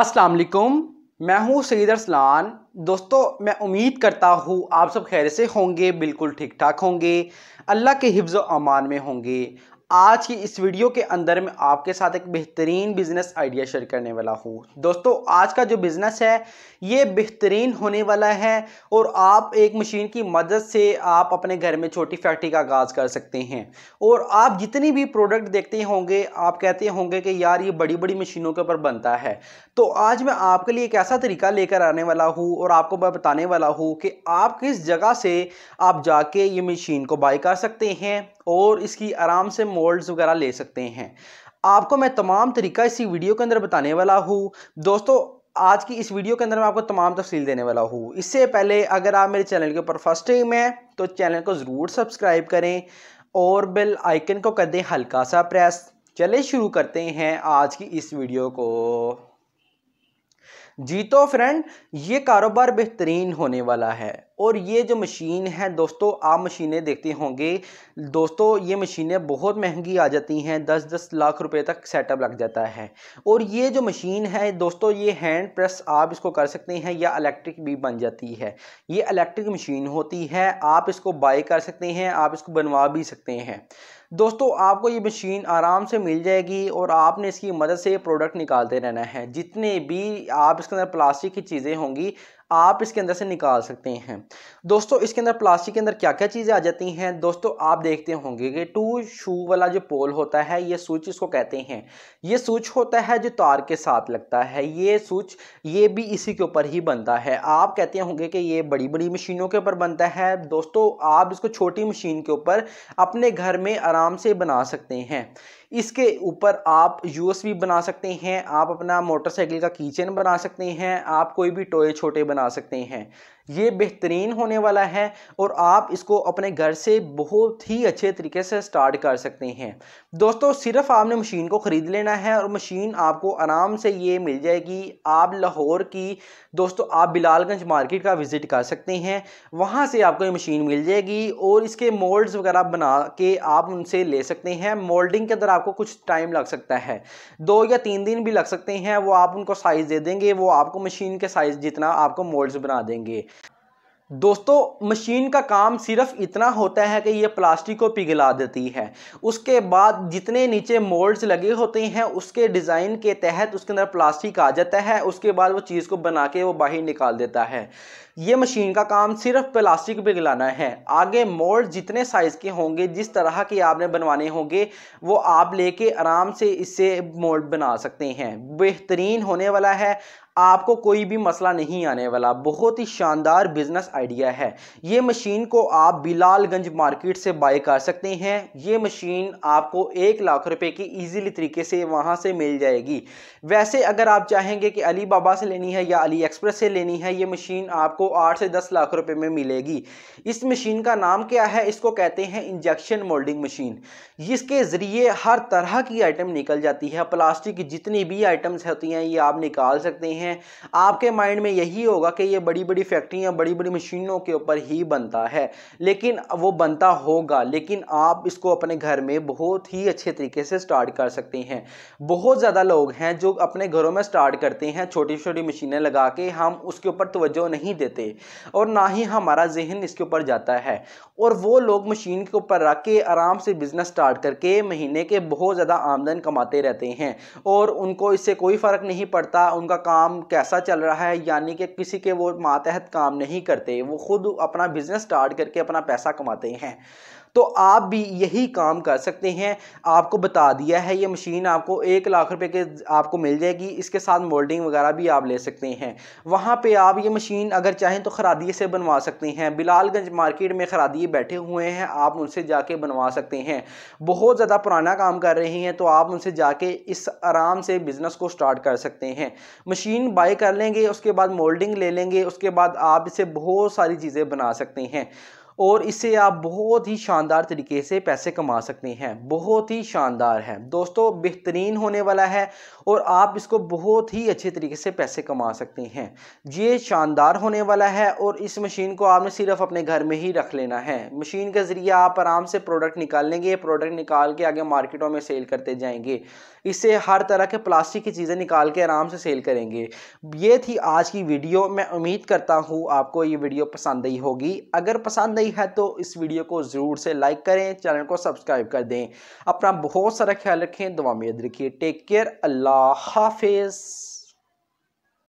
असलम मैं हूँ सईद अरसलान दोस्तों मैं उम्मीद करता हूँ आप सब खैर से होंगे बिल्कुल ठीक ठाक होंगे अल्लाह के हिफ्ज़ अमान में होंगे आज की इस वीडियो के अंदर मैं आपके साथ एक बेहतरीन बिजनेस आइडिया शेयर करने वाला हूँ दोस्तों आज का जो बिजनेस है ये बेहतरीन होने वाला है और आप एक मशीन की मदद से आप अपने घर में छोटी फैक्ट्री का आगाज कर सकते हैं और आप जितनी भी प्रोडक्ट देखते होंगे आप कहते होंगे कि यार ये बड़ी बड़ी मशीनों के ऊपर बनता है तो आज मैं आपके लिए एक ऐसा तरीका लेकर आने वाला हूँ और आपको मैं बताने वाला हूँ कि आप किस जगह से आप जाके ये मशीन को बाई कर सकते हैं और इसकी आराम से मोल्ड्स वगैरह ले सकते हैं आपको मैं तमाम तरीका इसी वीडियो के अंदर बताने वाला हूँ दोस्तों आज की इस वीडियो के अंदर मैं आपको तमाम तफसील देने वाला हूँ इससे पहले अगर आप मेरे चैनल के ऊपर फर्स्ट टाइम हैं तो चैनल को ज़रूर सब्सक्राइब करें और बेल आइकन को कर दें हल्का सा प्रेस चले शुरू करते हैं आज की इस वीडियो को जी तो फ्रेंड ये कारोबार बेहतरीन होने वाला है और ये जो मशीन है दोस्तों आप मशीनें देखते होंगे दोस्तों ये मशीनें बहुत महंगी आ जाती हैं दस दस लाख रुपए तक सेटअप लग जाता है और ये जो मशीन है दोस्तों ये हैंड प्रेस आप इसको कर सकते हैं या इलेक्ट्रिक भी बन जाती है ये इलेक्ट्रिक मशीन होती है आप इसको बाई कर सकते हैं आप इसको बनवा भी सकते हैं दोस्तों आपको ये मशीन आराम से मिल जाएगी और आपने इसकी मदद से प्रोडक्ट निकालते रहना है जितने भी आप इसके अंदर प्लास्टिक की चीज़ें होंगी आप इसके अंदर से निकाल सकते हैं दोस्तों इसके अंदर प्लास्टिक के अंदर क्या क्या चीज़ें आ जाती हैं दोस्तों आप देखते होंगे कि टू शू वाला जो पोल होता है ये स्विच इसको कहते हैं ये स्विच होता है जो तार के साथ लगता है ये स्विच ये भी इसी के ऊपर ही बनता है आप कहते होंगे कि ये बड़ी बड़ी मशीनों के ऊपर बनता है दोस्तों आप इसको छोटी मशीन के ऊपर अपने घर में आराम से बना सकते हैं इसके ऊपर आप यूएसबी बना सकते हैं आप अपना मोटरसाइकिल का किचन बना सकते हैं आप कोई भी टोए छोटे बना बना सकते हैं ये बेहतरीन होने वाला है और आप इसको अपने घर से बहुत ही अच्छे तरीके से स्टार्ट कर सकते हैं दोस्तों सिर्फ आपने मशीन को ख़रीद लेना है और मशीन आपको आराम से ये मिल जाएगी आप लाहौर की दोस्तों आप बिलालगंज मार्केट का विज़िट कर सकते हैं वहाँ से आपको ये मशीन मिल जाएगी और इसके मोल्ड्स वगैरह बना के आप उनसे ले सकते हैं मोल्डिंग के अंदर आपको कुछ टाइम लग सकता है दो या तीन दिन भी लग सकते हैं वो आप उनको साइज़ दे देंगे वो आपको मशीन के साइज़ जितना आपको मोल्ड्स बना देंगे दोस्तों मशीन का काम सिर्फ इतना होता है कि ये प्लास्टिक को पिघला देती है उसके बाद जितने नीचे मोल्ड्स लगे होते हैं उसके डिज़ाइन के तहत उसके अंदर प्लास्टिक आ जाता है उसके बाद वो चीज़ को बना के वो बाहर निकाल देता है ये मशीन का काम सिर्फ प्लास्टिक पिघलाना है आगे मोल्ड जितने साइज़ के होंगे जिस तरह के आपने बनवाने होंगे वो आप लेके आराम से इससे मोल्ड बना सकते हैं बेहतरीन होने वाला है आपको कोई भी मसला नहीं आने वाला बहुत ही शानदार बिजनेस आइडिया है ये मशीन को आप बिलालगंज मार्केट से बाय कर सकते हैं ये मशीन आपको एक लाख रुपए की इजीली तरीके से वहाँ से मिल जाएगी वैसे अगर आप चाहेंगे कि अली बाबा से लेनी है या अली एक्सप्रेस से लेनी है ये मशीन आपको आपको आठ से दस लाख रुपए में मिलेगी इस मशीन का नाम क्या है इसको कहते हैं इंजेक्शन मोल्डिंग मशीन इसके ज़रिए हर तरह की आइटम निकल जाती है प्लास्टिक की जितनी भी आइटम्स होती हैं ये आप निकाल सकते हैं आपके माइंड में यही होगा कि ये बड़ी बड़ी फैक्ट्रियाँ बड़ी बड़ी मशीनों के ऊपर ही बनता है लेकिन वो बनता होगा लेकिन आप इसको अपने घर में बहुत ही अच्छे तरीके से स्टार्ट कर सकते हैं बहुत ज़्यादा लोग हैं जो अपने घरों में स्टार्ट करते हैं छोटी छोटी मशीनें लगा के हम उसके ऊपर तोज्जो नहीं देते देते और ना ही हमारा जहन इसके ऊपर जाता है और वो लोग मशीन के ऊपर रख के आराम से बिज़नेस स्टार्ट करके महीने के बहुत ज़्यादा आमदन कमाते रहते हैं और उनको इससे कोई फ़र्क नहीं पड़ता उनका काम कैसा चल रहा है यानी कि किसी के वो मातहत काम नहीं करते वो खुद अपना बिज़नेस स्टार्ट करके अपना पैसा कमाते हैं तो आप भी यही काम कर सकते हैं आपको बता दिया है ये मशीन आपको एक लाख रुपए के आपको मिल जाएगी इसके साथ मोल्डिंग वगैरह भी आप ले सकते हैं वहाँ पे आप ये मशीन अगर चाहें तो खरादिए से बनवा सकते हैं बिलालगंज मार्केट में खरादिए बैठे हुए हैं आप उनसे जाके बनवा सकते हैं बहुत ज़्यादा पुराना काम कर रहे हैं तो आप उनसे जाके इस आराम से बिज़नेस को स्टार्ट कर सकते हैं मशीन बाई कर लेंगे उसके बाद मोल्डिंग ले लेंगे उसके बाद आप इसे बहुत सारी चीज़ें बना सकते हैं और इससे आप बहुत ही शानदार तरीके से पैसे कमा सकते हैं बहुत ही शानदार है दोस्तों बेहतरीन होने वाला है और आप इसको बहुत ही अच्छे तरीके से पैसे कमा सकते हैं ये शानदार होने वाला है और इस मशीन को आपने सिर्फ अपने घर में ही रख लेना है मशीन के ज़रिए आप आराम से प्रोडक्ट निकाल लेंगे प्रोडक्ट निकाल के आगे मार्केटों में सेल करते जाएंगे इससे हर तरह के प्लास्टिक की चीज़ें निकाल के आराम से सेल करेंगे ये थी आज की वीडियो मैं उम्मीद करता हूँ आपको ये वीडियो पसंद आई होगी अगर पसंद रही है तो इस वीडियो को ज़रूर से लाइक करें चैनल को सब्सक्राइब कर दें अपना बहुत सारा ख्याल रखें दुआ में याद रखिए टेक केयर अल्लाह हाफिज़